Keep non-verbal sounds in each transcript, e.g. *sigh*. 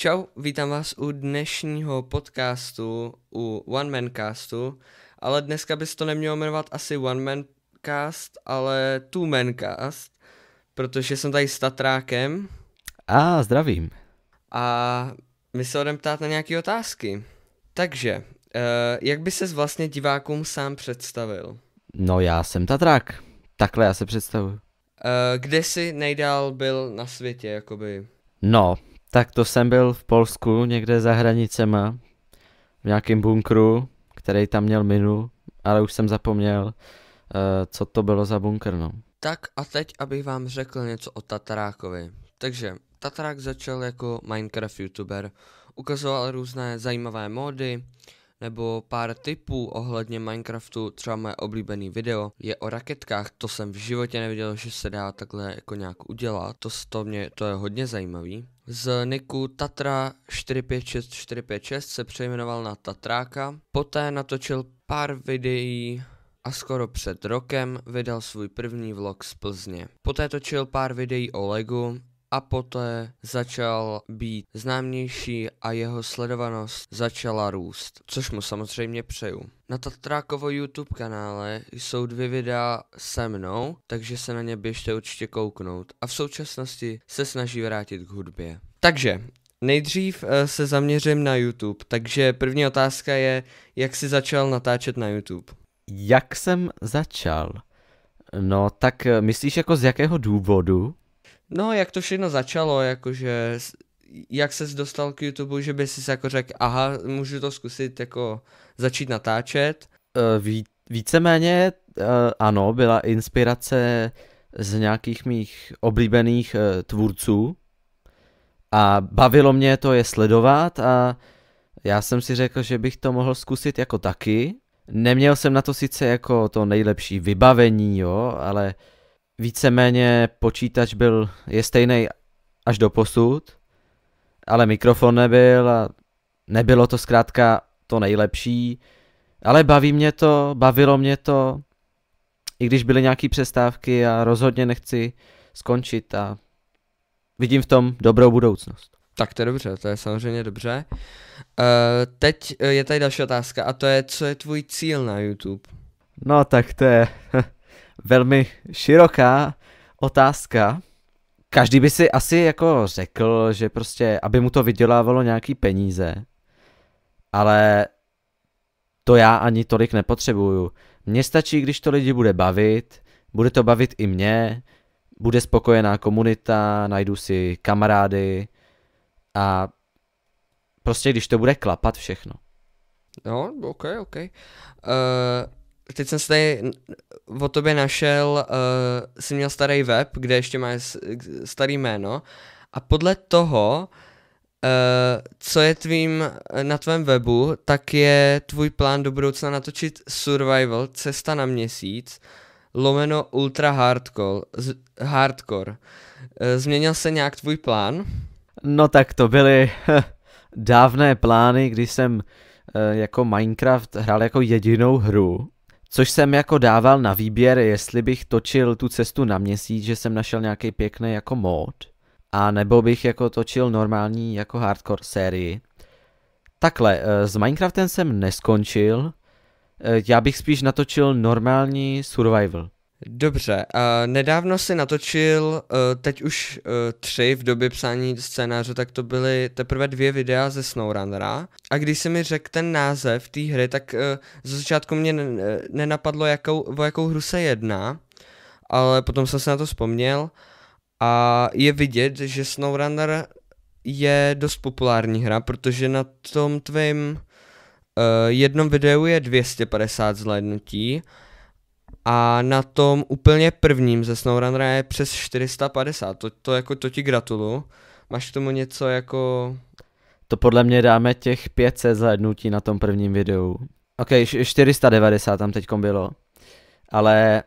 Čau, vítám vás u dnešního podcastu, u One Man Castu, ale dneska bys to nemělo jmenovat asi One Man Cast, ale Two Man Cast, protože jsem tady s Tatrákem. A zdravím. A my se odem ptát na nějaké otázky. Takže, eh, jak by ses vlastně divákům sám představil? No já jsem Tatrák, takhle já se představuji. Eh, kde jsi nejdál byl na světě, jakoby? No, tak to jsem byl v Polsku, někde za hranicema, v nějakém bunkru, který tam měl minu, ale už jsem zapomněl, eh, co to bylo za bunkr, no. Tak a teď, abych vám řekl něco o Tatarákovi. Takže, Tatarák začal jako Minecraft youtuber, ukazoval různé zajímavé módy, nebo pár tipů ohledně Minecraftu, třeba moje oblíbený video je o raketkách, to jsem v životě neviděl, že se dá takhle jako nějak udělat, to, to, mě, to je hodně zajímavý. Z niku Tatra 456456 se přejmenoval na Tatráka, poté natočil pár videí a skoro před rokem vydal svůj první vlog z Plzně. Poté točil pár videí o Legu a poté začal být známější a jeho sledovanost začala růst, což mu samozřejmě přeju. Na Tatrákovo YouTube kanále jsou dvě videa se mnou, takže se na ně běžte určitě kouknout. A v současnosti se snaží vrátit k hudbě. Takže, nejdřív eh, se zaměřím na YouTube, takže první otázka je, jak jsi začal natáčet na YouTube? Jak jsem začal? No, tak eh, myslíš jako z jakého důvodu? No, jak to všechno začalo, jakože jak ses dostal k YouTube, že by si jako řekl, aha, můžu to zkusit jako začít natáčet? E, ví, víceméně e, ano, byla inspirace z nějakých mých oblíbených e, tvůrců a bavilo mě to je sledovat a já jsem si řekl, že bych to mohl zkusit jako taky. Neměl jsem na to sice jako to nejlepší vybavení, jo, ale víceméně počítač byl, je stejný až do posud ale mikrofon nebyl a nebylo to zkrátka to nejlepší, ale baví mě to, bavilo mě to, i když byly nějaké přestávky a rozhodně nechci skončit a vidím v tom dobrou budoucnost. Tak to je dobře, to je samozřejmě dobře. Uh, teď je tady další otázka a to je, co je tvůj cíl na YouTube? No tak to je *laughs* velmi široká otázka každý by si asi jako řekl, že prostě, aby mu to vydělávalo nějaký peníze, ale to já ani tolik nepotřebuju. Mně stačí, když to lidi bude bavit, bude to bavit i mě, bude spokojená komunita, najdu si kamarády a prostě když to bude klapat všechno. No, ok, ok. Uh, teď jsem se tady o tobě našel, uh, jsi měl starý web, kde ještě máš eh, starý jméno a podle toho, uh, co je tvým, na tvém webu, tak je tvůj plán do budoucna natočit Survival, cesta na měsíc, lomeno ultra hardcore. Z, hardcore. Změnil se nějak tvůj plán? No tak to byly dávné plány, když jsem jako Minecraft hrál jako jedinou hru Což jsem jako dával na výběr, jestli bych točil tu cestu na měsíc, že jsem našel nějaký pěkný jako mod, a nebo bych jako točil normální jako hardcore sérii. Takhle, eh, s Minecraftem jsem neskončil, eh, já bych spíš natočil normální survival. Dobře, uh, nedávno si natočil, uh, teď už uh, tři v době psání scénáře, tak to byly teprve dvě videa ze SnowRunnera. A když si mi řekl ten název té hry, tak uh, ze začátku mě nenapadlo, jakou, o jakou hru se jedná, ale potom jsem se na to vzpomněl. A je vidět, že SnowRunner je dost populární hra, protože na tom tvém uh, jednom videu je 250 zhlédnutí, a na tom úplně prvním ze SnowRunnera je přes 450, to, to jako to ti gratuluju. Máš k tomu něco jako... To podle mě dáme těch 500 zhlednutí na tom prvním videu. Ok, 490 tam teď bylo. Ale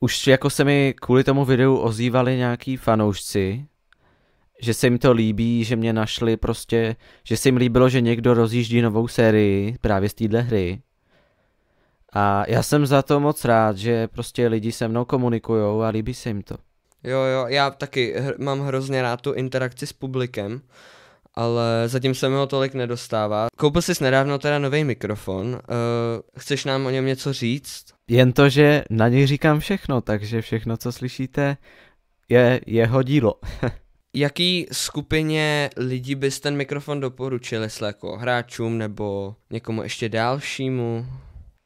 už jako se mi kvůli tomu videu ozývali nějaký fanoušci, že se jim to líbí, že mě našli prostě, že se jim líbilo, že někdo rozjíždí novou sérii právě z téhle hry. A já jsem za to moc rád, že prostě lidi se mnou komunikují a líbí se jim to. Jo, jo, já taky hr- mám hrozně rád tu interakci s publikem, ale zatím se mi ho tolik nedostává. Koupil jsi nedávno teda nový mikrofon, uh, chceš nám o něm něco říct? Jen to, že na něj říkám všechno, takže všechno, co slyšíte, je jeho dílo. *laughs* Jaký skupině lidí bys ten mikrofon doporučil, jestli jako hráčům nebo někomu ještě dalšímu?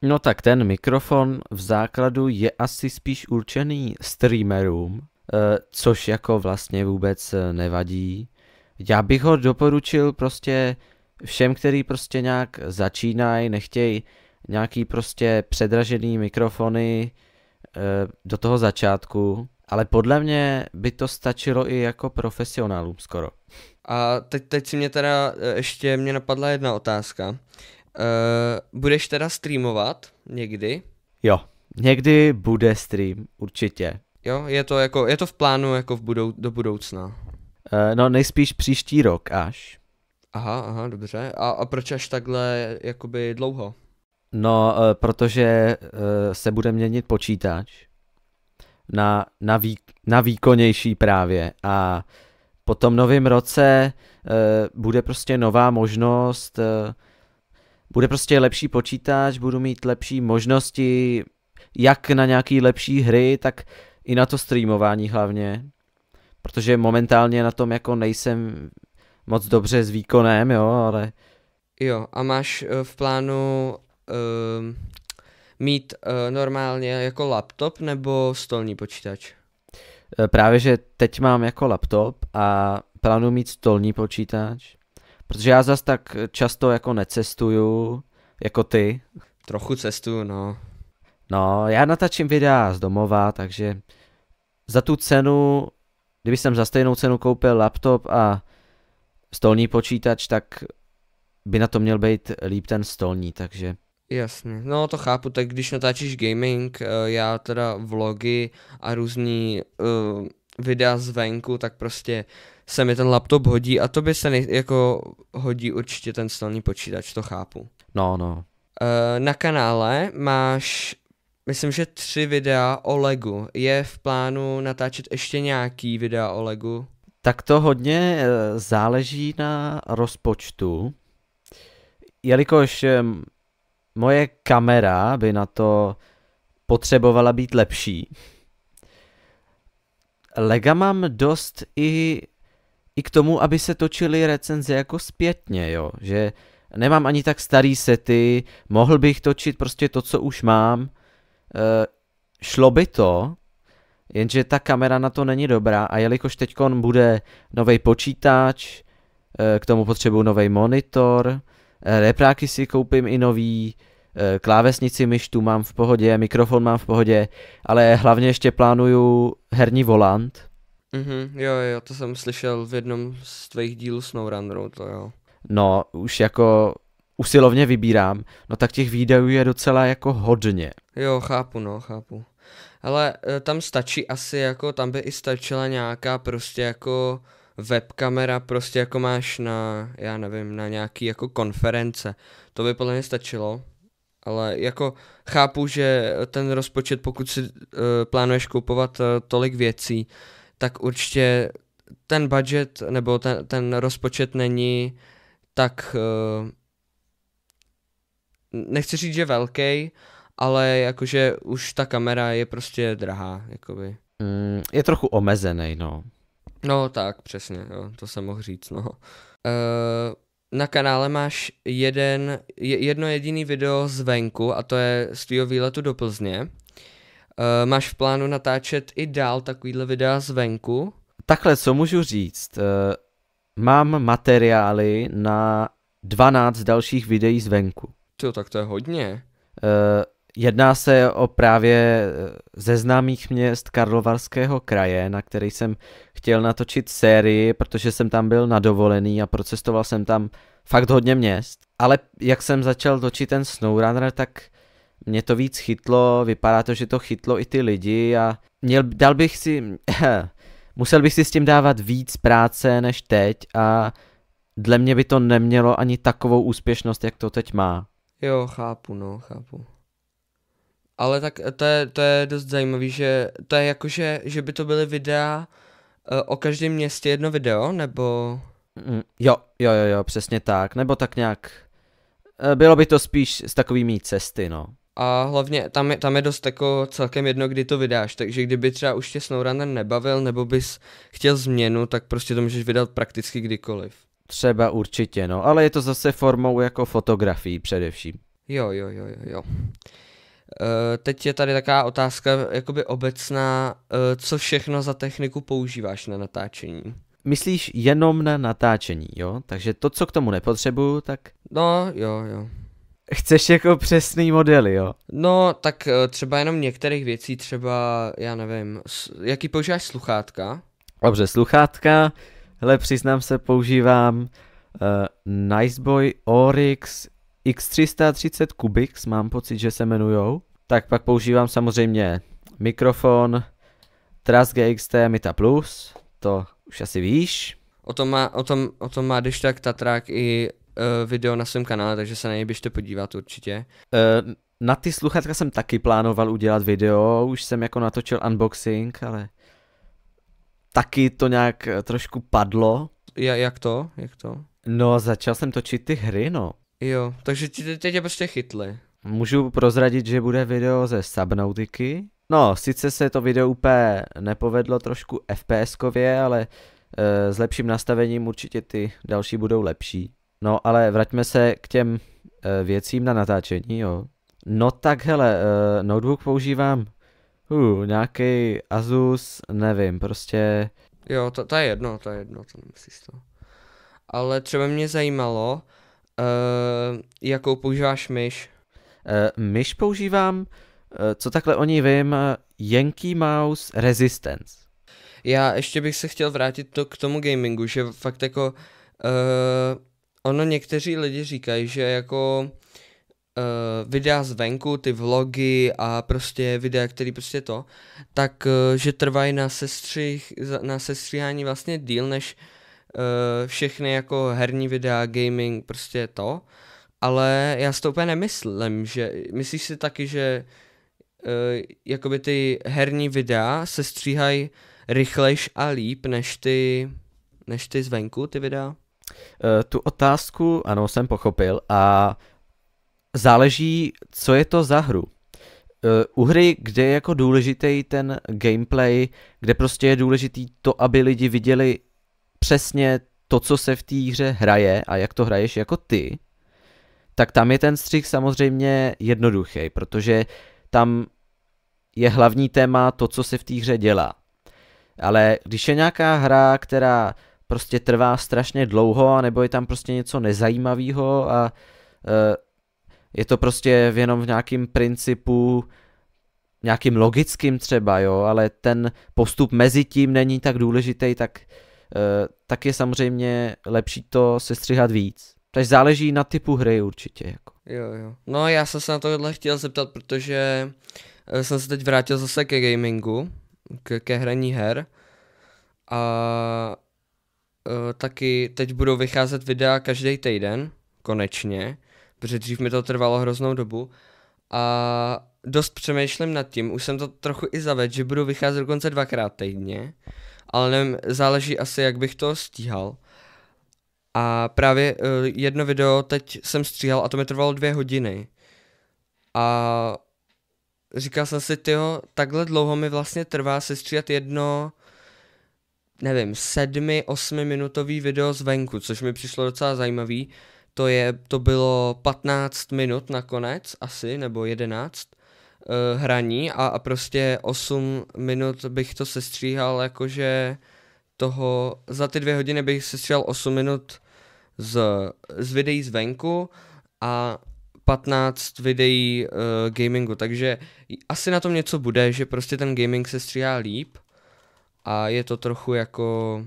No tak ten mikrofon v základu je asi spíš určený streamerům, eh, což jako vlastně vůbec eh, nevadí. Já bych ho doporučil prostě všem, který prostě nějak začínají, nechtějí nějaký prostě předražený mikrofony eh, do toho začátku, ale podle mě by to stačilo i jako profesionálům skoro. A teď, teď si mě teda ještě mě napadla jedna otázka. Eh, budeš teda streamovat někdy? Jo, někdy bude stream, určitě. Jo, je to, jako, je to v plánu jako v budou, do budoucna? Uh, no nejspíš příští rok až. Aha, aha, dobře. A, a proč až takhle jakoby dlouho? No, uh, protože uh, se bude měnit počítač na, na, vý, na výkonnější právě a po tom novém roce uh, bude prostě nová možnost uh, bude prostě lepší počítač, budu mít lepší možnosti, jak na nějaký lepší hry, tak i na to streamování hlavně. Protože momentálně na tom jako nejsem moc dobře s výkonem, jo, ale... Jo, a máš eh, v plánu uh, mít uh, normálně jako laptop nebo stolní počítač? Eh, právě, že teď mám jako laptop a plánu mít stolní počítač. Protože já zas tak často jako necestuju, jako ty. Trochu cestuju, no. No, já natačím videa z domova, takže za tu cenu, kdyby jsem za stejnou cenu koupil laptop a stolní počítač, tak by na to měl být líp ten stolní, takže... Jasně, no to chápu, tak když natáčíš gaming, eh, já teda vlogy a různý uh, videa zvenku, tak prostě uh, se mi ten laptop hodí a to by se nej, jako hodí určitě ten stolní počítač, to chápu. No, no. E, na kanále máš, myslím, že tři videa o LEGu. Je v plánu natáčet ještě nějaký videa o LEGu? Tak to hodně eh, záleží na rozpočtu, jelikož eh, moje kamera by na to potřebovala být lepší. Lega mám dost i i k tomu, aby se točily recenze jako zpětně, jo, že nemám ani tak starý sety, mohl bych točit prostě to, co už mám, e, šlo by to, jenže ta kamera na to není dobrá a jelikož teď bude nový počítač, e, k tomu potřebuju nový monitor, e, repráky si koupím i nový, e, klávesnici myš tu mám v pohodě, mikrofon mám v pohodě, ale hlavně ještě plánuju herní volant, Mm-hmm, jo, jo, to jsem slyšel v jednom z tvých dílů SnowRunneru, to jo. No, už jako usilovně vybírám, no tak těch výdajů je docela jako hodně. Jo, chápu, no, chápu. Ale e, tam stačí asi jako, tam by i stačila nějaká prostě jako webkamera, prostě jako máš na, já nevím, na nějaký jako konference. To by podle mě stačilo. Ale jako chápu, že ten rozpočet, pokud si uh, plánuješ kupovat uh, e, tolik věcí, tak určitě ten budget nebo ten, ten rozpočet není tak, eh, nechci říct, že velký, ale jakože už ta kamera je prostě drahá, jakoby. Mm, je trochu omezený, no. No tak, přesně, jo, to jsem mohl říct, no. Eh, na kanále máš jeden, jedno jediný video zvenku a to je z tvýho výletu do Plzně. Eh, máš v plánu natáčet i dál takovýhle videa zvenku? Takhle, co můžu říct? Eh, mám materiály na 12 dalších videí zvenku. To tak to je hodně. Eh, jedná se o právě ze známých měst Karlovarského kraje, na který jsem chtěl natočit sérii, protože jsem tam byl nadovolený a procestoval jsem tam fakt hodně měst. Ale jak jsem začal točit ten SnowRunner, tak uh, mě to víc chytlo, vypadá to, že to chytlo i ty lidi a měl, dal bych si, *clears throat* musel bych si s tím dávat víc práce než teď a dle mě by to nemělo ani takovou úspěšnost, jak to teď má. Jo, chápu, no, chápu. Ale tak to je, to je dost zajímavý, že to je jako, že, že by to byly videa eh, o každém městě jedno video, nebo... Mm, jo, jo, jo, jo, přesně tak, nebo tak nějak... Eh, bylo by to spíš s takovými cesty, no. A hlavně tam je, tam je dost jako celkem jedno, kdy to vydáš, takže kdyby třeba už tě SnowRunner nebavil, nebo bys chtěl změnu, tak prostě to můžeš vydat prakticky kdykoliv. Třeba určitě, no, ale je to zase formou jako fotografií především. Jo, jo, jo, jo, jo. Uh, teď je tady taková otázka, jakoby obecná, uh, co všechno za techniku používáš na natáčení? Myslíš jenom na natáčení, jo? Takže to, co k tomu nepotřebuju, tak... No, jo, jo. Chceš jako přesný modely, jo? No, tak eh, třeba jenom některých věcí, třeba, já nevím, jaký používáš sluchátka? Dobře, sluchátka, hele, přiznám se, používám uh, eh, Niceboy Oryx X330 Kubix, mám pocit, že se jmenujou. Tak pak používám samozřejmě mikrofon Trust GXT Mita Plus, to už asi víš. O tom má, o tom, o tom má když tak Tatrák i uh, video na svém kanále, takže se na něj běžte podívat určitě. Uh, na ty sluchátka jsem taky plánoval udělat video, už jsem jako natočil unboxing, ale taky to nějak eh, trošku padlo. Ja, jak to? Jak to? No, začal jsem točit ty hry, no. Jo, takže ti teď tě prostě chytli. Můžu prozradit, že bude video ze Subnautiky. No, sice se to video úplně nepovedlo trošku fps ale e, s lepším nastavením určitě ty další budou lepší. No ale vraťme se k těm uh, věcím na natáčení, jo. No tak hele, uh, notebook používám uh, nějaký Asus, nevím, prostě... Jo, to, to je jedno, to je jedno, to nemusíš to. Ale třeba mě zajímalo, uh, jakou používáš myš? Uh, myš používám, uh, co takhle o ní vím, Yankee Mouse Resistance. Já ještě bych se chtěl vrátit to k tomu gamingu, že fakt jako uh, ono někteří lidi říkají, že jako uh, videa zvenku, ty vlogy a prostě videa, který prostě to, tak uh, že trvají na, sestřih, na sestříhání vlastně díl než uh, všechny jako herní videa, gaming, prostě to. Ale já si to úplně nemyslím, že myslíš si taky, že uh, jakoby ty herní videa se stříhají rychlejš a líp než ty, než ty zvenku, ty videa? Eh, tu otázku, ano, jsem pochopil a záleží, co je to za hru. Eh, u hry, kde je jako důležitý ten gameplay, kde prostě je důležitý to, aby lidi viděli přesně to, co se v té hře hraje a jak to hraješ jako ty, tak tam je ten střih samozřejmě jednoduchý, protože tam je hlavní téma to, co se v té hře dělá. Ale když je nějaká hra, která prostě trvá strašně dlouho, nebo je tam prostě něco nezajímavého a e, je to prostě jenom v nějakým principu, nějakým logickým třeba, jo, ale ten postup mezi tím není tak důležitý, tak, e, tak je samozřejmě lepší to sestřihat víc. Takže záleží na typu hry určitě. Jako. Jo, jo. No já jsem se na tohle chtěl zeptat, protože e, jsem se teď vrátil zase ke gamingu, k, ke hraní her. A Eh, taky teď budou vycházet videa každý týden, konečně, protože dřív mi to trvalo hroznou dobu. A dost přemýšlím nad tím, už jsem to trochu i zavedl, že budu vycházet dokonce dvakrát týdně, ale nevím, záleží asi, jak bych to stíhal. A právě uh, jedno video teď jsem stříhal a to mi trvalo dvě hodiny. A říkal jsem si, tyjo, takhle dlouho mi vlastně trvá se stříhat jedno nevím, sedmi, osmi minutový video zvenku, což mi přišlo docela zajímavý. To, je, to bylo 15 minut nakonec asi, nebo 11 uh, eh, hraní a, a prostě 8 minut bych to sestříhal jakože toho, za ty dvě hodiny bych sestříhal 8 minut z, z videí zvenku a 15 videí uh, gamingu, takže asi na tom něco bude, že prostě ten gaming se stříhá líp a je to trochu jako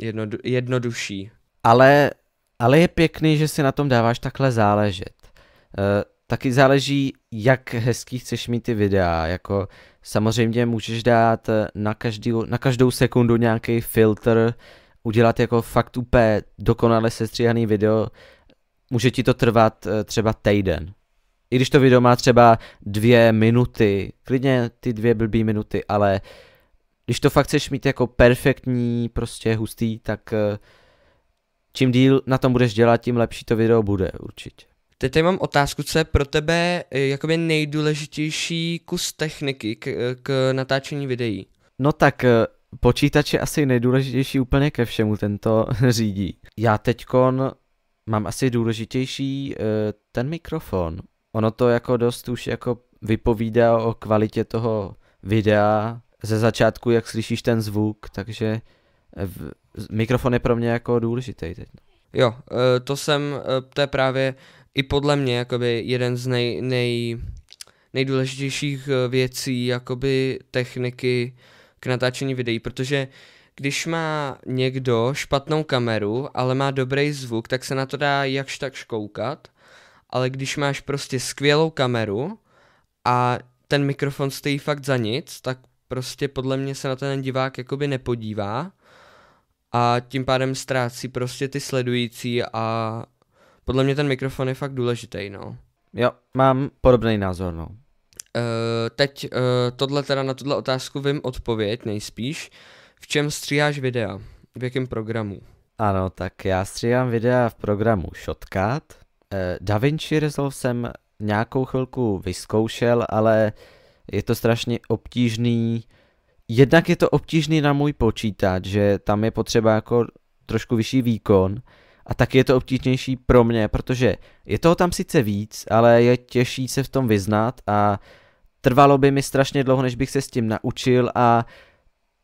jedno, jednodušší. Ale, ale je pěkný, že si na tom dáváš takhle záležet. E, taky záleží, jak hezký chceš mít ty videa, jako samozřejmě můžeš dát eh, na, každý, na každou sekundu nějaký filtr, udělat jako fakt úplně dokonale sestříhaný video, může ti to trvat eh, třeba týden. I když to video má třeba dvě minuty, klidně ty dvě blbý minuty, ale uh, když to fakt chceš mít jako perfektní, prostě hustý, tak eh, čím díl na tom budeš dělat, tím lepší to video bude určitě. Teď tady mám otázku, co je pro tebe eh, jakoby nejdůležitější kus techniky k, eh, k natáčení videí? No tak počítač je asi nejdůležitější úplně ke všemu, tento *laughs* řídí. Já teďkon mám asi důležitější ten mikrofon. Ono to jako dost už jako vypovídá o kvalitě toho videa, ze začátku, jak slyšíš ten zvuk, takže eh, v, mikrofon je pro mě jako důležitý teď. No. Jo, eh, to jsem, eh, to je právě i podle mě jakoby jeden z nej, nej, nejdůležitějších věcí jakoby techniky k natáčení videí, protože když má někdo špatnou kameru, ale má dobrý zvuk, tak se na to dá jakž tak škoukat, ale když máš prostě skvělou kameru a ten mikrofon stojí fakt za nic, tak prostě podle mě se na ten divák jakoby nepodívá a tím pádem ztrácí prostě ty sledující a podle mě ten mikrofon je fakt důležitý, no. Jo, mám podobný názor, no. Uh, teď uh, tohle teda na tuhle otázku vím odpověď nejspíš. V čem stříháš videa? V jakém programu? Ano, tak já stříhám videa v programu Shotcut. Uh, eh, DaVinci Resolve jsem nějakou chvilku vyzkoušel, ale uh, je to strašně obtížný. Jednak je to obtížný na můj počítač, že tam je potřeba jako trošku vyšší výkon, a taky je to obtížnější pro mě, protože je toho tam sice víc, ale je těžší se v tom vyznat a trvalo by mi strašně dlouho, než bych se s tím naučil a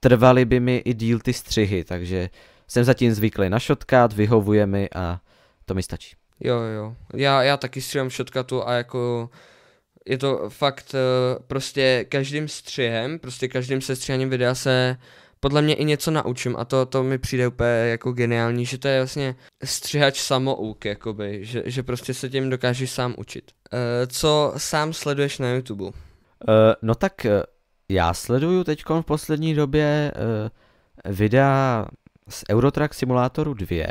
trvaly by mi i díl ty střihy, takže jsem zatím zvyklý na shotcut, vyhovuje mi a to mi stačí. Jo, jo, já, já taky střílám shotcutu a jako je to fakt eh, prostě každým střihem, prostě každým sestříhaním videa se podle mě i něco naučím a to, to mi přijde úplně jako geniální, že to je vlastně střihač samouk, jakoby, že, že prostě se tím dokážeš sám učit. Eh, co sám sleduješ na YouTube? Uh, no tak já sleduju teď v poslední době uh, videa z Eurotrack Simulatoru 2,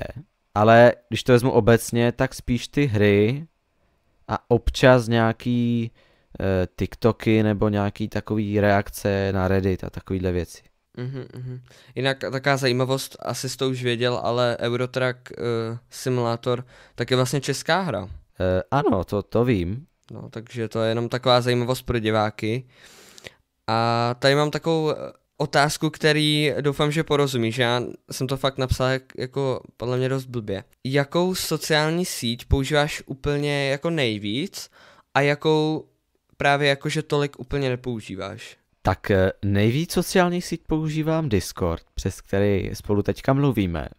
ale když to vezmu obecně, tak spíš ty hry, a občas nějaký eh, TikToky nebo nějaký takový reakce na Reddit a takovýhle věci. Uhum, uhum. Jinak taká zajímavost, asi jsi to už věděl, ale Eurotrack uh, eh, Simulator, tak je vlastně česká hra. Uh, ano, to, to vím. No, takže to je jenom taková zajímavost pro diváky. A tady mám takovou eh, otázku, který doufám, že porozumíš. Já jsem to fakt napsal jak, jako podle mě dost blbě. Jakou sociální síť používáš úplně jako nejvíc a jakou právě jakože tolik úplně nepoužíváš? Tak eh, nejvíc sociální síť používám Discord, přes který spolu teďka mluvíme.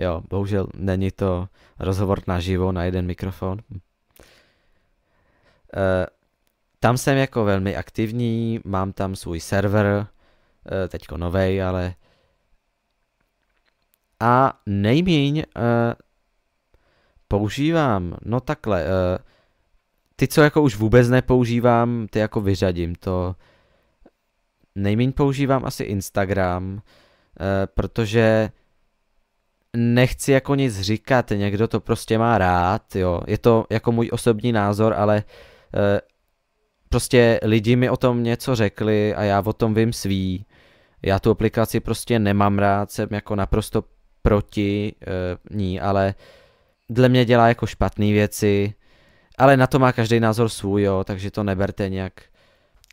Jo, bohužel není to rozhovor naživo na jeden mikrofon. Uh, tam jsem jako velmi aktivní, mám tam svůj server, eh, teďko novej, ale a nejmíň uh, používám, no takhle, uh, ty, co jako už vůbec nepoužívám, ty jako vyřadím, to nejméně používám asi Instagram, uh, protože nechci jako nic říkat, někdo to prostě má rád, jo, je to jako můj osobní názor, ale uh, prostě lidi mi o tom něco řekli a já o tom vím svý. Já tu aplikaci prostě nemám rád, jsem jako naprosto proti uh, ní, ale dle mě dělá jako špatné věci, ale na to má každý názor svůj, jo, takže to neberte nějak.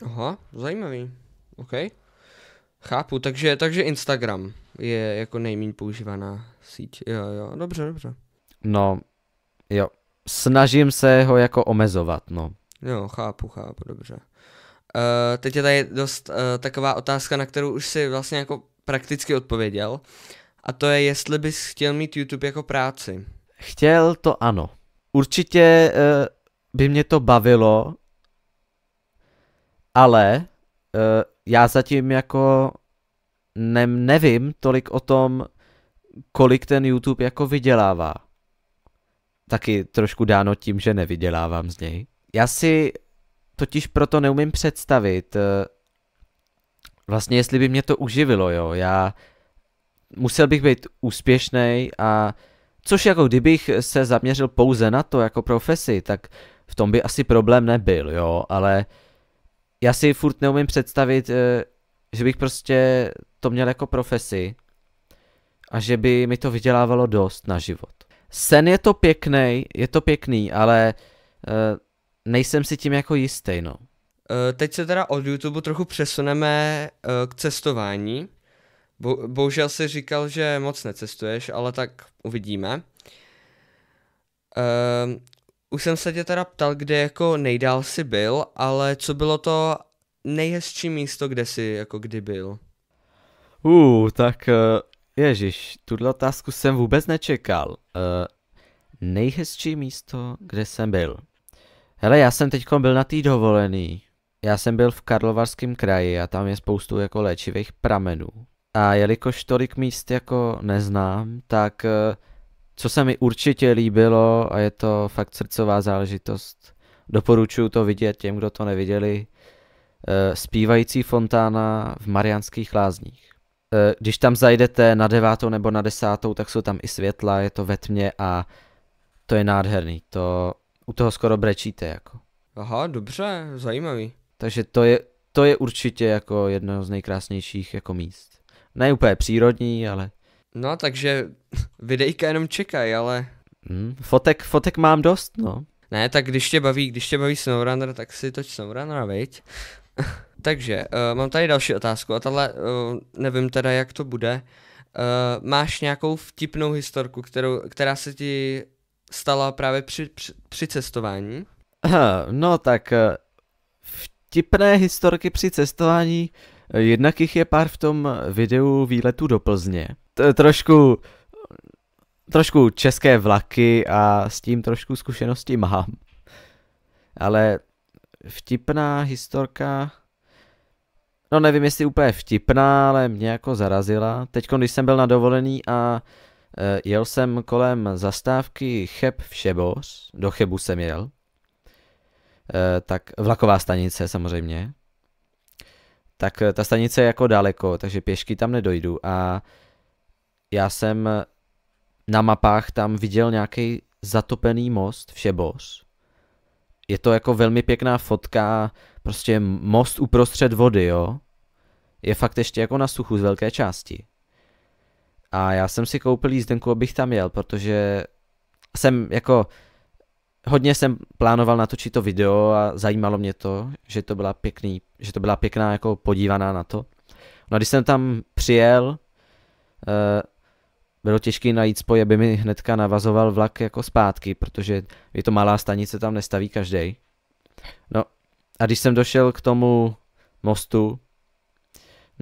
Aha, zajímavý. OK. Chápu, takže, takže Instagram je jako nejméně používaná síť. Jo, jo, dobře, dobře. No, jo. Snažím se ho jako omezovat, no. Jo, chápu, chápu, dobře. Uh, teď je tady dost uh, taková otázka, na kterou už si vlastně jako prakticky odpověděl. A to je, jestli bys chtěl mít YouTube jako práci. Chtěl to ano. Určitě uh, by mě to bavilo, ale uh, já zatím jako ne- nevím tolik o tom, kolik ten YouTube jako vydělává. Taky trošku dáno tím, že nevydělávám z něj. Já si totiž proto neumím představit, eh, vlastně jestli by mě to uživilo, jo. Já musel bych být úspěšný a což jako kdybych se zaměřil pouze na to jako profesi, tak v tom by asi problém nebyl, jo, ale já si furt neumím představit, eh, že bych prostě to měl jako profesi a že by mi to vydělávalo dost na život. Sen je to pěkný, je to pěkný, ale eh, nejsem si tím jako jistý, no. Eh, teď se teda od YouTube trochu přesuneme eh, k cestování. Bo- bohužel si říkal, že moc necestuješ, ale tak uvidíme. Um, už jsem se tě teda ptal, kde jako nejdál si byl, ale co bylo to nejhezčí místo, kde jsi jako kdy byl? Uh, tak uh, ježiš, tuhle otázku jsem vůbec nečekal. Uh, nejhezčí místo, kde jsem byl. Hele, já jsem teď byl na tý dovolený. Já jsem byl v Karlovarském kraji a tam je spoustu jako léčivých pramenů. A jelikož tolik míst jako neznám, tak eh, co se mi určitě líbilo a je to fakt srdcová záležitost, doporučuju to vidět těm, kdo to neviděli, eh, zpívající fontána v Mariánských lázních. Eh, když tam zajdete na devátou nebo na desátou, tak jsou tam i světla, je to ve tmě a to je nádherný. To u toho skoro brečíte jako. Aha, dobře, zajímavý. Takže to je, to je určitě jako jedno z nejkrásnějších jako míst. Ne úplně přírodní, ale... No, takže *laughs* videjka jenom čekají, ale... Hmm, fotek, fotek mám dost, no. Ne, tak když tě baví, když tě baví SnowRunner, tak si toč SnowRunner, veď? *laughs* takže, uh, mám tady další otázku a tahle, uh, nevím teda jak to bude. Uh, máš nějakou vtipnou historku, kterou, která se ti stala právě při, při, při cestování? No tak eh, vtipné historky při cestování, eh, jednak jich je pár v tom videu výletu do Plzně. T- trošku, trošku české vlaky a s tím trošku zkušenosti mám. Ale vtipná historka... No nevím, jestli úplně vtipná, ale mě jako zarazila. Teď, když jsem byl na dovolený a Eh, jel jsem kolem zastávky Cheb v Šeboř, do Chebu jsem jel, eh, tak vlaková stanice samozřejmě, tak eh, ta stanice je jako daleko, takže pěšky tam nedojdu a já jsem na mapách tam viděl nějaký zatopený most v Šeboř. Je to jako velmi pěkná fotka, prostě most uprostřed vody, jo. Je fakt ještě jako na suchu z velké části. A já jsem si koupil jízdenku, abych tam jel, protože jsem jako hodně jsem plánoval natočit to video a zajímalo mě to, že to byla pěkný, že to byla pěkná jako podívaná na to. No a když jsem tam přijel, eh, bylo těžké najít spoj, aby mi hnedka navazoval vlak jako zpátky, protože je to malá stanice, tam nestaví každý. No a když jsem došel k tomu mostu,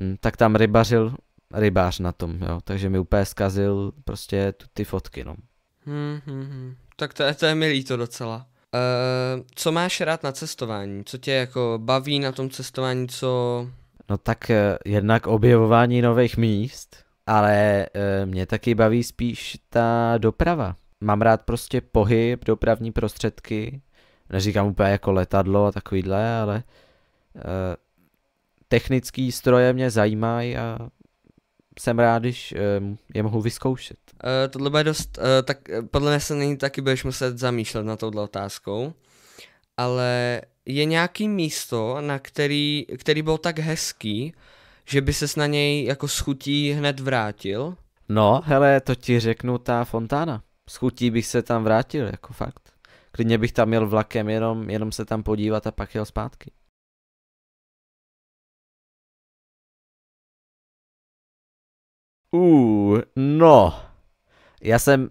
hm, tak tam rybařil rybář na tom, jo. Takže mi úplně zkazil prostě tu, ty fotky, no. Hmm, hmm, hmm. Tak to je, to je mi líto docela. Uh, co máš rád na cestování? Co tě jako baví na tom cestování, co... No tak uh, jednak objevování nových míst, ale uh, mě taky baví spíš ta doprava. Mám rád prostě pohyb, dopravní prostředky, neříkám úplně jako letadlo a takovýhle, ale uh, technický stroje mě zajímají a jsem rád, když ehm, je mohu vyzkoušet. Uh, tohle bude dost, uh, tak eh, podle mě se není taky budeš muset zamýšlet na touhle otázkou, ale je nějaký místo, na který, který byl tak hezký, že by ses na něj jako schutí hned vrátil? No, hele, to ti řeknu ta fontána. Schutí bych se tam vrátil, jako fakt. Klidně bych tam jel vlakem, jenom, jenom se tam podívat a pak jel zpátky. Uh, no. Já jsem,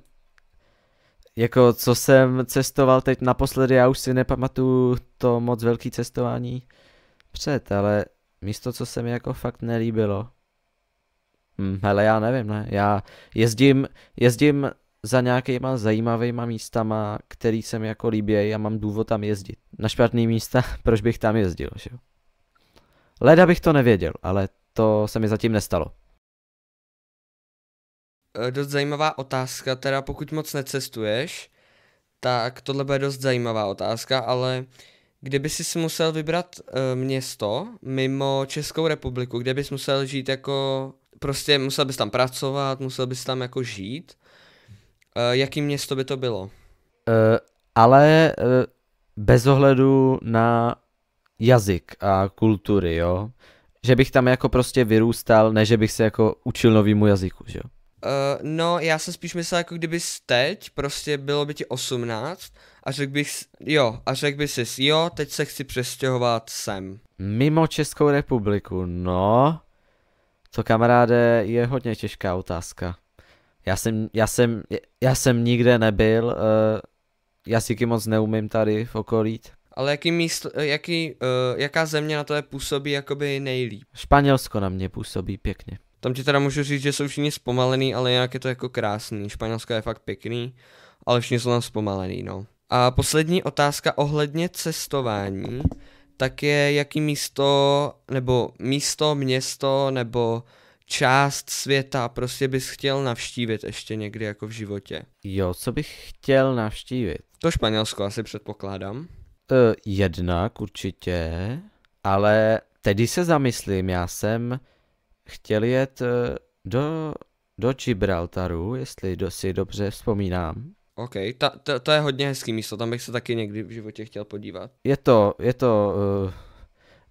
jako co jsem cestoval teď naposledy, já už si nepamatuju to moc velký cestování před, ale místo, co se mi jako fakt nelíbilo. Hm, hele, já nevím, ne. Já jezdím, jezdím za nějakýma zajímavýma místama, který se mi jako líbí a mám důvod tam jezdit. Na špatný místa, *laughs* proč bych tam jezdil, že jo? Leda bych to nevěděl, ale to se mi zatím nestalo. Eh, dost zajímavá otázka, teda pokud moc necestuješ, tak tohle bude dost zajímavá otázka, ale kdyby si musel vybrat uh, město mimo Českou republiku, kde bys musel žít jako, prostě musel bys tam pracovat, musel bys tam jako žít, uh, jaký město by to bylo? Uh, ale uh, bez ohledu na jazyk a kultury, jo? Že bych tam jako prostě vyrůstal, ne že bych se jako učil novýmu jazyku, že jo? Uh, no, já jsem spíš myslel, jako kdyby teď, prostě bylo by ti 18 a řekl bych, jo, a řekl bys, jo, teď se chci přestěhovat sem. Mimo Českou republiku, no, to kamaráde je hodně těžká otázka. Já jsem, já jsem, já jsem nikde nebyl, uh, si moc neumím tady v okolí. Ale jaký místo, eh, jaký, uh, jaká země na to je působí jakoby nejlíp? Španělsko na mě působí pěkně. Tam ti teda můžu říct, že jsou všichni zpomalený, ale jinak je to jako krásný. Španělsko je fakt pěkný, ale všichni jsou tam zpomalený, no. A poslední otázka ohledně cestování, tak je jaký místo, nebo místo, město, nebo část světa prostě bys chtěl navštívit ještě někdy jako v životě? Jo, co bych chtěl navštívit? To Španělsko asi předpokládám. E, jednak určitě, ale tedy se zamyslím, já jsem chtěl jet eh, do, do Gibraltaru, jestli do, si dobře vzpomínám. OK, ta, ta, to je hodně hezký místo, tam bych se taky někdy v životě chtěl podívat. Je to, je to uh,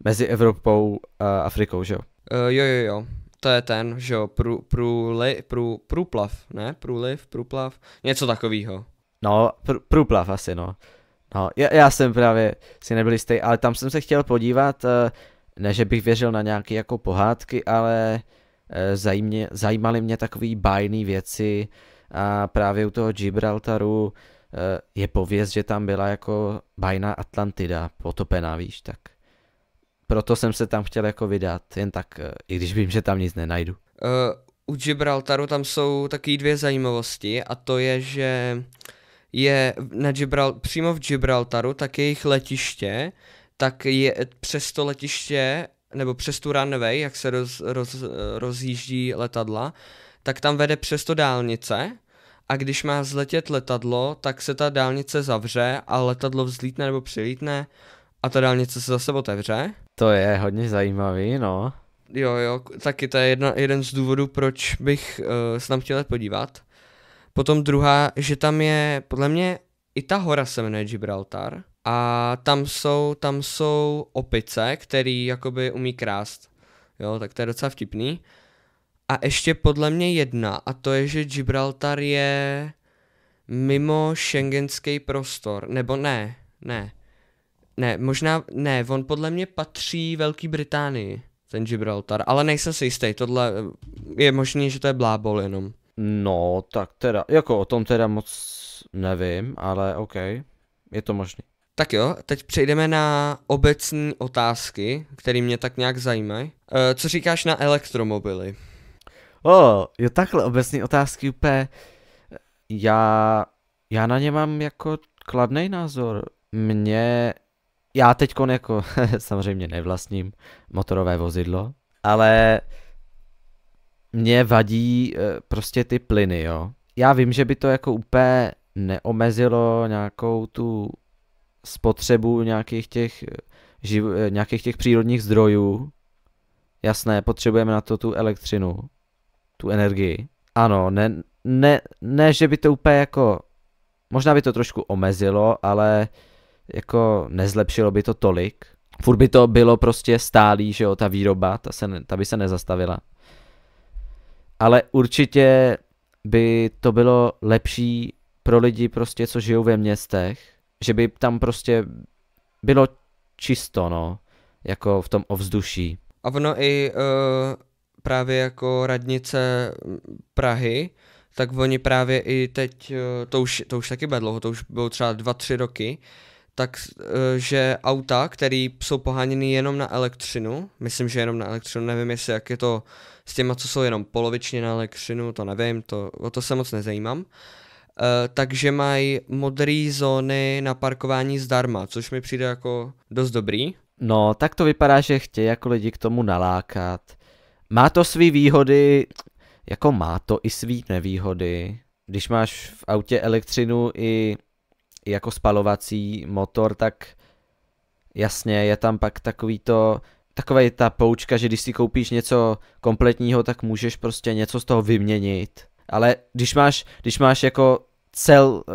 mezi Evropou a Afrikou, že jo? Uh, jo, jo, jo, to je ten, že jo, prů, průli, prů, průplav, ne? Průliv, průplav, něco takového. No, pr, průplav asi, no. No, já, já jsem právě si nebyl jistý, ale tam jsem se chtěl podívat, ne, že bych věřil na nějaké jako pohádky, ale eh, zajímě, zajímaly mě takové bájné věci a právě u toho Gibraltaru eh, je pověst, že tam byla jako bajná Atlantida potopená, víš, tak proto jsem se tam chtěl jako vydat, jen tak, eh, i když vím, že tam nic nenajdu. Uh, u Gibraltaru tam jsou taky dvě zajímavosti a to je, že je na Gibral- přímo v Gibraltaru tak jejich letiště tak je přes to letiště, nebo přes tu runway, jak se roz, roz, rozjíždí letadla, tak tam vede přes to dálnice a když má zletět letadlo, tak se ta dálnice zavře a letadlo vzlítne nebo přilítne a ta dálnice se zase otevře. To je hodně zajímavý, no. Jo, jo, taky to je jedna, jeden z důvodů, proč bych uh, se tam chtěl podívat. Potom druhá, že tam je, podle mě, i ta hora se jmenuje Gibraltar. A tam jsou, tam jsou opice, který jakoby umí krást. Jo, tak to je docela vtipný. A ještě podle mě jedna, a to je, že Gibraltar je mimo šengenský prostor. Nebo ne, ne. Ne, možná, ne, on podle mě patří Velký Británii, ten Gibraltar, ale nejsem si jistý, tohle eh, je možný, že to je blábol jenom. No, tak teda, jako o tom teda moc nevím, ale OK, je to možný. Tak jo, teď přejdeme na obecní otázky, které mě tak nějak zajímají. E, co říkáš na elektromobily? O, jo, takhle obecní otázky úplně. Já, já na ně mám jako kladný názor. Mně, já teď jako *laughs* samozřejmě nevlastním motorové vozidlo, ale mě vadí eh, prostě ty plyny, jo. Já vím, že by to jako úplně neomezilo nějakou tu spotřebu nějakých těch, eh, živ, eh, nějakých těch přírodních zdrojů. Jasné, potřebujeme na to tu elektřinu, tu energii. Ano, ne, ne, ne, že by to úplně jako, možná by to trošku omezilo, ale jako nezlepšilo by to tolik. Furt by to bylo prostě stálý, že jo, ta výroba, ta, se, ta by se nezastavila. Ale určitě by to bylo lepší pro lidi prostě, co žijou ve městech, že by tam prostě bylo čisto, no, jako v tom ovzduší. A ono i uh, právě jako radnice Prahy, tak oni právě i teď, eh, to už, to už taky bylo dlouho, to už bylo třeba dva tři roky, tak eh, že auta, které jsou poháněny jenom na elektřinu, myslím, že jenom na elektřinu, nevím jestli jak je to s těma, co jsou jenom polovičně na elektřinu, to nevím, to, o to se moc nezajímám, Eh, takže mají modré zóny na parkování zdarma, což mi přijde jako dost dobrý. No, tak to vypadá, že chtějí jako lidi k tomu nalákat. Má to své výhody, jako má to i svý nevýhody. Když máš v autě elektřinu i, i jako spalovací motor, tak jasně, je tam pak takový to, taková je ta poučka, že když si koupíš něco kompletního, tak můžeš prostě něco z toho vyměnit. Ale když máš, když máš jako cel, uh,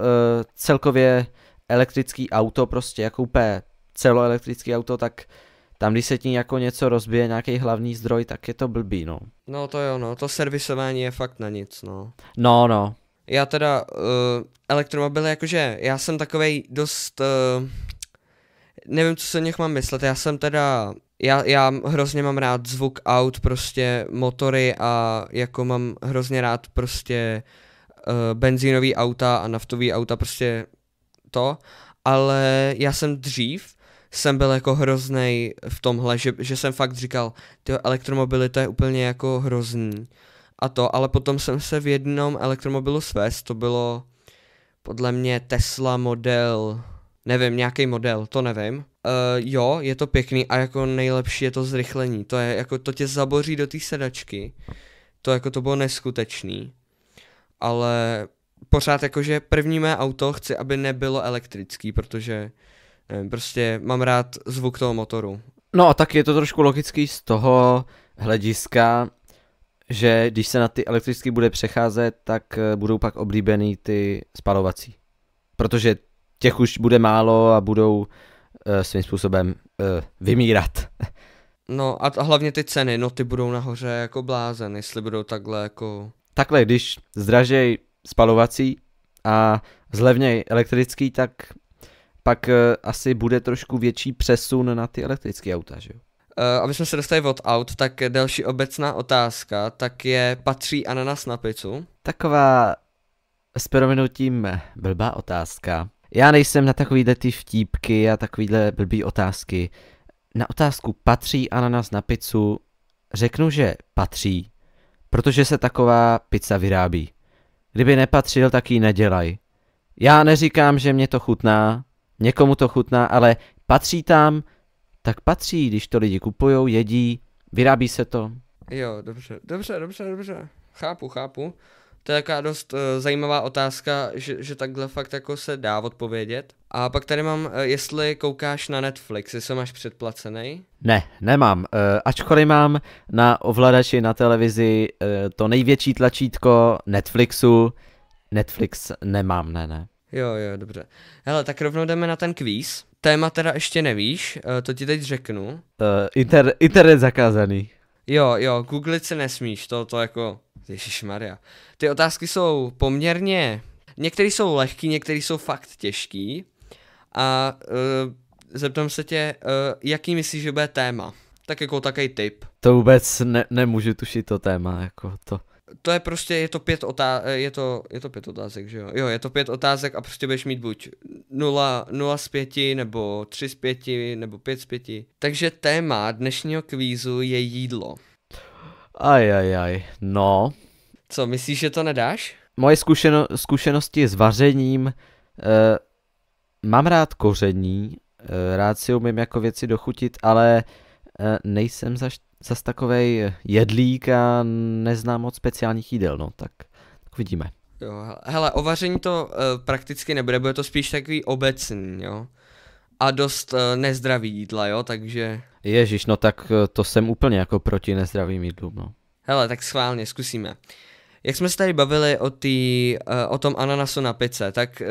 celkově elektrický auto, prostě jako úplně celoelektrický auto, tak tam, když se ti jako něco rozbije, nějaký hlavní zdroj, tak je to blbý, no. No to jo, no, to servisování je fakt na nic, no. No, no. Já teda uh, elektromobily, jakože já jsem takovej dost... Uh, nevím, co se o nich mám myslet, já jsem teda, já, já hrozně mám rád zvuk aut, prostě motory a jako mám hrozně rád prostě uh, eh, benzínový auta a naftový auta, prostě to, ale já jsem dřív jsem byl jako hrozný v tomhle, že, že jsem fakt říkal, ty elektromobily to je úplně jako hrozný a to, ale potom jsem se v jednom elektromobilu svést, to bylo podle mě Tesla model nevím, nějaký model, to nevím. Uh, jo, je to pěkný a jako nejlepší je to zrychlení, to je jako, to tě zaboří do té sedačky, to jako to bylo neskutečný, ale pořád jakože první mé auto chci, aby nebylo elektrický, protože nevím, prostě mám rád zvuk toho motoru. No a tak je to trošku logický z toho hlediska, že když se na ty elektrické bude přecházet, tak eh, budou pak oblíbený ty spalovací. Protože těch už bude málo a budou uh, svým způsobem uh, vymírat. No a t- hlavně ty ceny, no ty budou nahoře jako blázen, jestli budou takhle jako... Takhle, když zdražej spalovací a zlevněj elektrický, tak pak uh, asi bude trošku větší přesun na ty elektrické auta, že jo? Uh, aby jsme se dostali od aut, tak další obecná otázka, tak je, patří ananas na pizzu? Taková s prominutím blbá otázka, já nejsem na takovýhle ty vtípky a takovýhle blbý otázky. Na otázku patří ananas na pizzu řeknu, že patří, protože se taková pizza vyrábí. Kdyby nepatřil, tak ji nedělaj. Já neříkám, že mě to chutná, někomu to chutná, ale patří tam, tak patří, když to lidi kupujou, jedí, vyrábí se to. Jo, dobře, dobře, dobře, dobře. Chápu, chápu. To je taková dost uh, zajímavá otázka, že, že takhle fakt jako se dá odpovědět. A pak tady mám, uh, jestli koukáš na Netflix, jestli máš předplacený? Ne, nemám. Uh, ačkoliv mám na ovladači, na televizi uh, to největší tlačítko Netflixu, Netflix nemám, ne, ne. Jo, jo, dobře. Hele, tak rovnou jdeme na ten kvíz. Téma teda ještě nevíš, uh, to ti teď řeknu. Uh, inter, internet zakázaný. Jo, jo, googlit se nesmíš, to, to jako Ježíš Maria. Ty otázky jsou poměrně. Některé jsou lehké, některé jsou fakt těžké. A uh, zeptám se tě, uh, jaký myslíš, že bude téma? Tak jako takový typ. To vůbec ne, nemůžu tušit to téma, jako to. To je prostě, je to pět otá, eh, je to, je to pět otázek, že jo? Jo, je to pět otázek a prostě budeš mít buď 0, 0 z 5, nebo 3 z 5, nebo 5 z 5. Takže téma dnešního kvízu je jídlo aj, no. Co, myslíš, že to nedáš? Moje zkušeno, zkušenosti s vařením, e, mám rád koření, e, rád si umím jako věci dochutit, ale e, nejsem zaš, zas takovej jedlík a neznám moc speciálních jídel, no, tak, tak vidíme. Jo, hele, o vaření to e, prakticky nebude, bude to spíš takový obecný, jo. A dost e, nezdravý jídla, jo, takže... Ježíš, no tak eh, to jsem úplně jako proti nezdravým jídlům, no. Hele, tak schválně, zkusíme. Jak jsme se tady bavili o, tý, eh, o tom ananasu na pice, tak eh,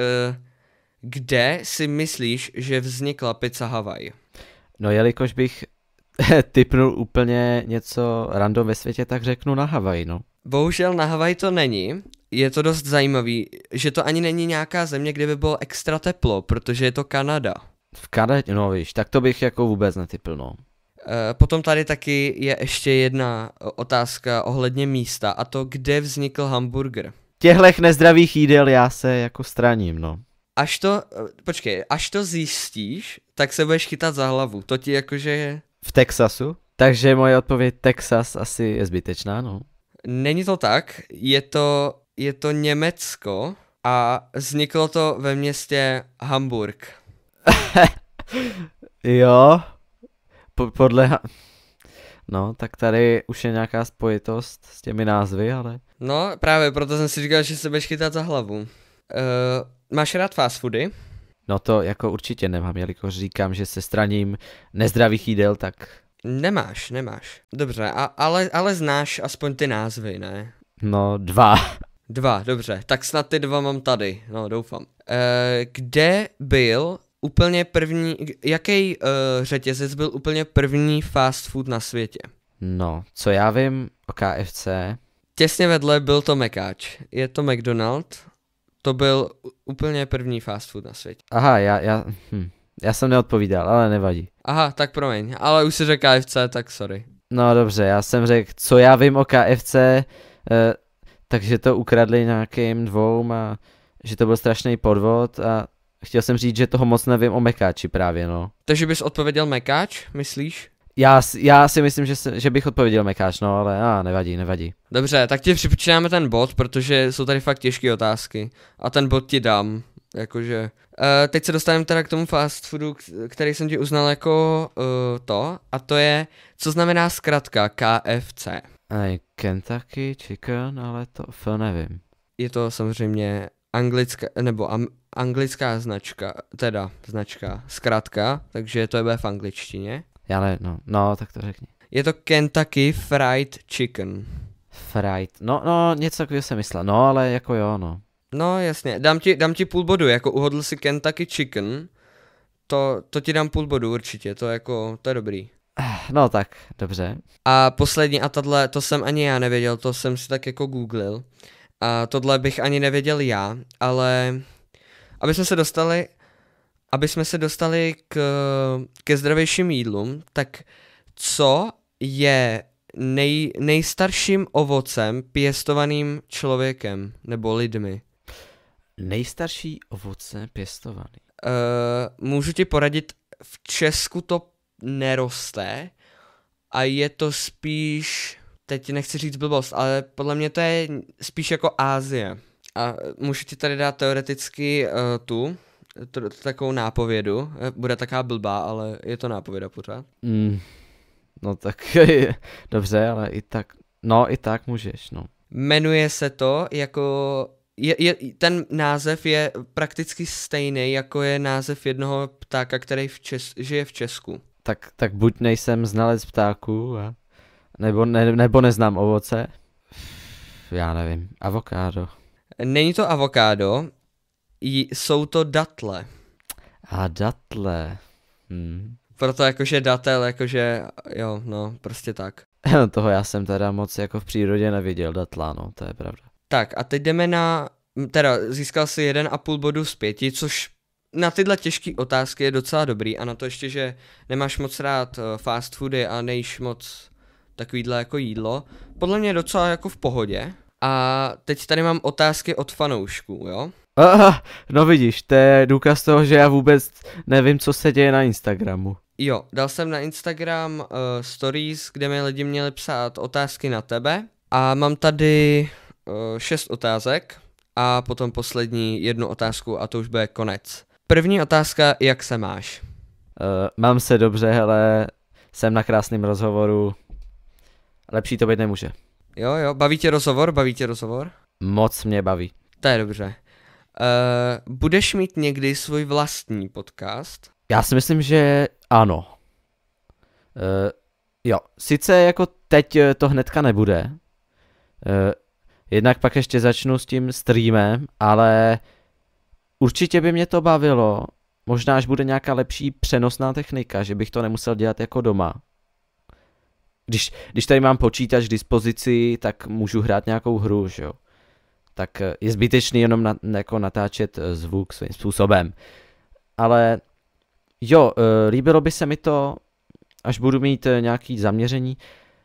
kde si myslíš, že vznikla pizza Havaj? No jelikož bych *laughs* typnul úplně něco random ve světě, tak řeknu na Havaj, no. Bohužel na Havaj to není. Je to dost zajímavý, že to ani není nějaká země, kde by bylo extra teplo, protože je to Kanada. V Kanadě, no víš, tak to bych jako vůbec netypl, no. Eh, potom tady taky je ještě jedna eh, otázka ohledně místa a to, kde vznikl hamburger. Těhlech nezdravých jídel já se jako straním, no. Až to, eh, počkej, až to zjistíš, tak se budeš chytat za hlavu, to ti jakože je... V Texasu? Takže moje odpověď Texas asi je zbytečná, no. Není to tak, je to, je to Německo a vzniklo to ve městě Hamburg. *laughs* jo, po, podle... No, tak tady už je nějaká spojitost s těmi názvy, ale... No, právě proto jsem si říkal, že se budeš chytat za hlavu. Uh, máš rád fast foody? No to jako určitě nemám, jelikož říkám, že se straním nezdravých jídel, tak... Nemáš, nemáš. Dobře, a, ale, ale znáš aspoň ty názvy, ne? No, dva. Dva, dobře, tak snad ty dva mám tady, no doufám. Uh, kde byl úplně první, jaký uh, eh, řetězec byl úplně první fast food na světě? No, co já vím o KFC? Těsně vedle byl to Mekáč. Je to McDonald. To byl úplně první fast food na světě. Aha, já, já, hm, já jsem neodpovídal, ale nevadí. Aha, tak promiň, ale už si řekl KFC, tak sorry. No dobře, já jsem řekl, co já vím o KFC, eh, takže to ukradli nějakým dvou a že to byl strašný podvod a chtěl jsem říct, že toho moc nevím o mekáči právě, no. Takže bys odpověděl mekáč, myslíš? Já, já si myslím, že, se, že bych odpověděl mekáč, no, ale a, nevadí, nevadí. Dobře, tak ti připočínáme ten bod, protože jsou tady fakt těžké otázky. A ten bod ti dám, jakože... E, teď se dostaneme teda k tomu fast foodu, který jsem ti uznal jako uh, to, a to je, co znamená zkratka KFC. Aj, Kentucky Chicken, ale to f, nevím. Je to samozřejmě anglické, nebo am, anglická značka, teda značka, zkrátka, takže to je v angličtině. Já ne, no, no, tak to řekni. Je to Kentucky Fried Chicken. Fried, no, no, něco takového jsem myslel, no, ale jako jo, no. No, jasně, dám ti, dám ti půl bodu, jako uhodl si Kentucky Chicken, to, to ti dám půl bodu určitě, to jako, to je dobrý. No tak, dobře. A poslední, a tohle, to jsem ani já nevěděl, to jsem si tak jako googlil. A tohle bych ani nevěděl já, ale aby jsme se dostali, aby jsme se dostali k, ke zdravějším jídlům, tak co je nej, nejstarším ovocem pěstovaným člověkem nebo lidmi? Nejstarší ovoce pěstovaný. Uh, můžu ti poradit, v Česku to neroste a je to spíš, teď nechci říct blbost, ale podle mě to je spíš jako Ázie. A můžu ti tady dát teoreticky uh, tu, to, takovou nápovědu. Eh, bude taká blbá, ale je to nápověda pořád. Mm, no tak *laughs* dobře, ale i tak, no i tak můžeš, no. Jmenuje se to jako, je, je, ten název je prakticky stejný, jako je název jednoho ptáka, který v Čes, žije v Česku. Tak, tak buď nejsem znalec ptáků, a, nebo, ne, nebo neznám ovoce. Já nevím, avokádo. Není to avokádo, jsou to datle. A datle. Hmm. Proto jakože datel, jakože jo, no, prostě tak. *laughs* Toho já jsem teda moc jako v přírodě neviděl datla, no, to je pravda. Tak a teď jdeme na, teda získal si 1,5 bodu z 5, což na tyhle těžké otázky je docela dobrý a na to ještě, že nemáš moc rád eh, fast foody a nejíš moc takovýhle jako jídlo, podle mě je docela jako v pohodě. A teď tady mám otázky od fanoušků, jo? Aha, no vidíš, to je důkaz toho, že já vůbec nevím, co se děje na Instagramu. Jo, dal jsem na Instagram uh, stories, kde mi lidi měli psát otázky na tebe. A mám tady uh, šest otázek a potom poslední jednu otázku a to už bude konec. První otázka, jak se máš? Uh, mám se dobře, hele, jsem na krásném rozhovoru. Lepší to být nemůže. Jo, jo, baví tě rozhovor, baví tě rozhovor? Moc mě baví. To je dobře. Uh, budeš mít někdy svůj vlastní podcast? Já si myslím, že ano. Uh, jo, sice jako teď eh, to hnedka nebude. Uh, jednak pak ještě začnu s tím streamem, ale určitě by mě to bavilo. Možná, až bude nějaká lepší přenosná technika, že bych to nemusel dělat jako doma když, když tady mám počítač k dispozici, tak můžu hrát nějakou hru, že jo. Tak eh, je zbytečný jenom na, jako natáčet eh, zvuk svým způsobem. Ale jo, eh, líbilo by se mi to, až budu mít nějaký zaměření.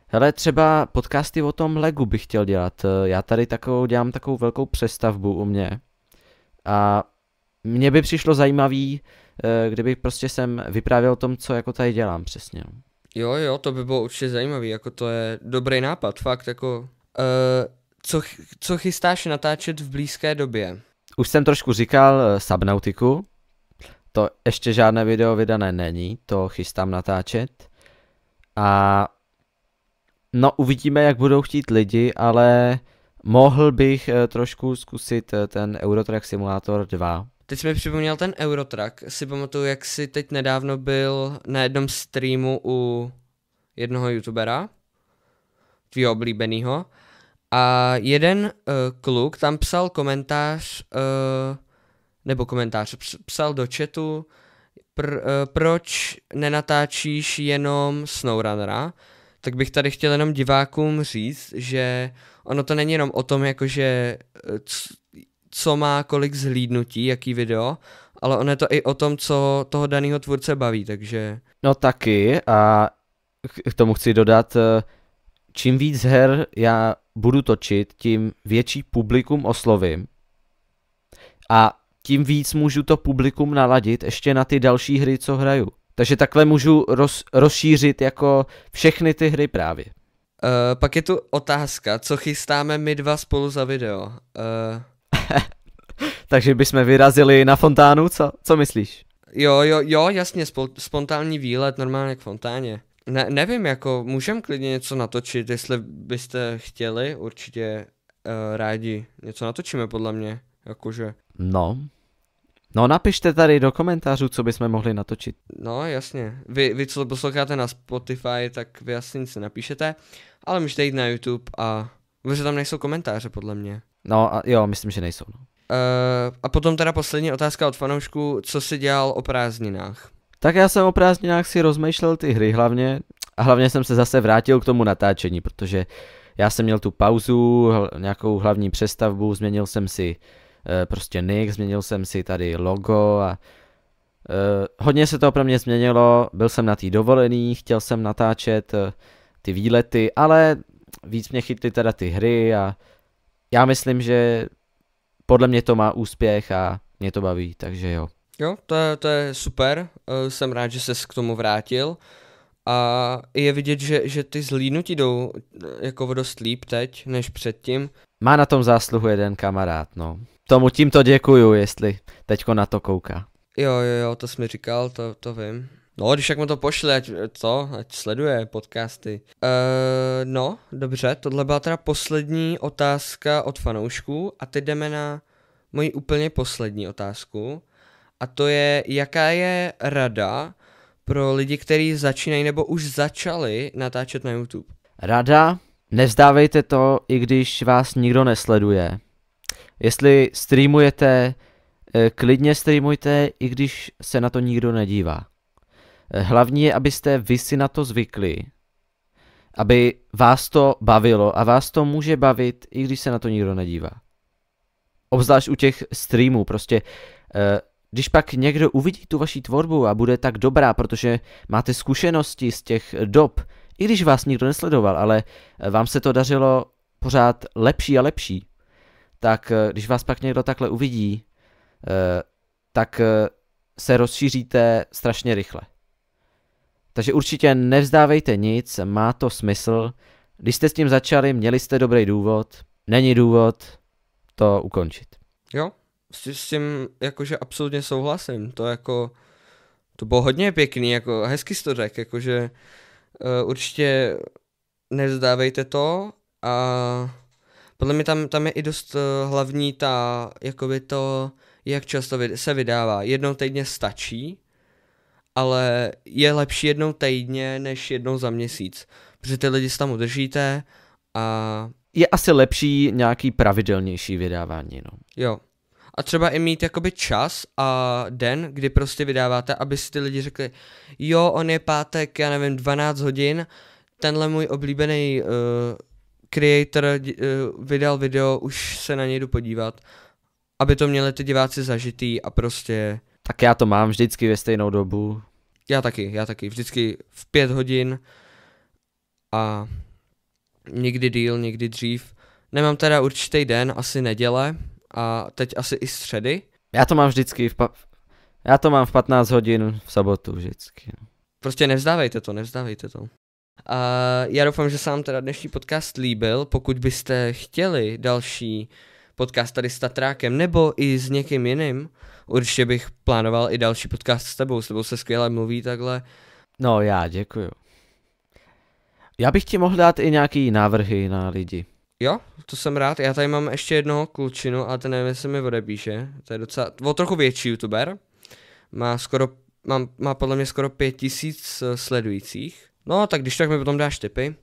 Hele, třeba podcasty o tom legu bych chtěl dělat. Já tady takovou, dělám takovou velkou přestavbu u mě. A mně by přišlo zajímavý, kdybych prostě jsem vyprávěl o tom, co jako tady dělám přesně. No. Jo, jo, to by bylo určitě zajímavý, jako to je dobrý nápad, fakt, jako... Uh, co, ch- co chystáš natáčet v blízké době? Už jsem trošku říkal uh, Subnautiku, to ještě žádné video vydané není, to chystám natáčet. A no uvidíme, jak budou chtít lidi, ale mohl bych eh, trošku zkusit ten Eurotrack Simulator 2. Teď jsi mi připomněl ten Eurotrack. Si pamatuju, jak jsi teď nedávno byl na jednom streamu u jednoho youtubera, tvýho oblíbeného. A jeden uh, kluk tam psal komentář, uh, nebo komentář, psal do chatu, pr, uh, proč nenatáčíš jenom SnowRunnera, tak bych tady chtěl jenom divákům říct, že ono to není jenom o tom, jakože co má kolik zhlídnutí, jaký video, ale ono je to i o tom, co toho daného tvůrce baví, takže... No taky a k tomu chci dodat, eh, čím víc her já budu točit, tím větší publikum oslovím a tím víc můžu to publikum naladit ještě na ty další hry, co hraju. Takže takhle můžu roz, rozšířit jako všechny ty hry právě. Uh, pak je tu otázka, co chystáme my dva spolu za video. Uh, *laughs* Takže bychom vyrazili na fontánu, co, co myslíš? Jo, jo, jo, jasně, spo, spontánní výlet normálně k fontáně. Ne, nevím, jako můžem klidně něco natočit, jestli byste chtěli, určitě uh, rádi něco natočíme podle mě, jakože. No. No napište tady do komentářů, co bychom mohli natočit. No jasně, vy, vy co posloucháte na Spotify, tak vy asi nic napíšete, ale můžete jít na YouTube a vy tam nejsou komentáře podle mě. No a jo, myslím, že nejsou. No. Uh, a potom teda poslední otázka od fanoušku, co si dělal o prázdninách? Tak já jsem o prázdninách si rozmýšlel ty hry hlavně a hlavně jsem se zase vrátil k tomu natáčení, protože já jsem měl tu pauzu, nějakou hlavní přestavbu, změnil jsem si uh, prostě nick, změnil jsem si tady logo a uh, hodně se to pro mě změnilo, byl jsem na tý dovolený, chtěl jsem natáčet uh, ty výlety, ale víc mě chytly teda ty hry a uh, já myslím, že podle mě to má úspěch a mě to baví, takže jo. Jo, to je, to je super, eh, jsem rád, že ses k tomu vrátil a je vidět, že, že ty zlínutí jdou eh, jako dost líp teď, než předtím. Má na tom zásluhu jeden kamarád, no. Tomu tímto děkuju, jestli teďko na to kouká. Jo, jo, jo, to jsi mi říkal, to, to vím. No, když jak mu to pošle, ať, co, ať sleduje podcasty. Uh, no, dobře, tohle byla teda poslední otázka od fanoušků a teď jdeme na moji úplně poslední otázku. A to je, jaká je rada pro lidi, kteří začínají nebo už začali natáčet na YouTube? Rada, Nezdávejte to, i když vás nikdo nesleduje. Jestli streamujete, eh, klidně streamujte, i když se na to nikdo nedívá. Eh, hlavní je, abyste vy si na to zvykli, aby vás to bavilo a vás to může bavit, i když se na to nikdo nedívá. Obzvlášť u těch streamů, prostě eh, když pak někdo uvidí tu vaši tvorbu a bude tak dobrá, protože máte zkušenosti z těch dob, i když vás nikdo nesledoval, ale eh, vám se to dařilo pořád lepší a lepší, tak když vás pak někdo takhle uvidí, tak se rozšíříte strašně rychle. Takže určitě nevzdávejte nic, má to smysl. Když jste s tím začali, měli jste dobrý důvod, není důvod to ukončit. Jo, s tím jakože absolutně souhlasím, to jako, to bylo hodně pěkný, jako hezky jsi to řekl, jakože uh, určitě nevzdávejte to a podle mě tam, tam je i dost uh, hlavní ta, jakoby to, jak často se vydává. Jednou týdně stačí, ale je lepší jednou týdně než jednou za měsíc, protože ty lidi se tam udržíte a... Je asi lepší nějaký pravidelnější vydávání, no. Jo. A třeba i mít jakoby čas a den, kdy prostě vydáváte, aby si ty lidi řekli, jo, on je pátek, já nevím, 12 hodin, tenhle můj oblíbený uh, creator uh, vydal video, už se na něj jdu podívat, aby to měli ty diváci zažitý a prostě tak já to mám vždycky ve stejnou dobu. Já taky, já taky. Vždycky v pět hodin a nikdy díl, nikdy dřív. Nemám teda určitý den, asi neděle a teď asi i středy. Já to mám vždycky v pa- já to mám v 15 hodin v sobotu vždycky. Prostě nevzdávejte to, nevzdávejte to. A já doufám, že se vám teda dnešní podcast líbil. Pokud byste chtěli další uh, podcast tady s Tatrákem nebo i s někým jiným. Určitě bych plánoval i další podcast s tebou, s tebou se skvěle mluví takhle. No já děkuju. Já bych ti mohl dát i nějaký návrhy na lidi. Jo, to jsem rád. Já tady mám ještě jednoho klučinu a ten nevím, jestli mi odepíše. To je docela, o trochu větší youtuber. Má skoro, má, má podle mě skoro pět tisíc eh, sledujících. No, tak když tak mi potom dáš tipy.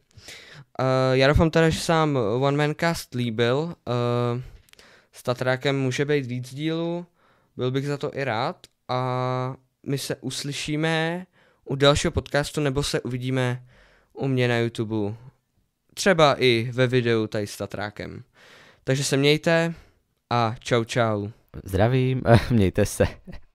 Uh, já doufám teda, že sám One Man Cast líbil. Uh, s Tatrákem může být víc dílů, byl bych za to i rád a my se uslyšíme u dalšího podcastu nebo se uvidíme u mě na YouTube. Třeba i ve videu tady s Tatrákem. Takže se mějte a čau čau. Zdravím, *laughs* mějte se.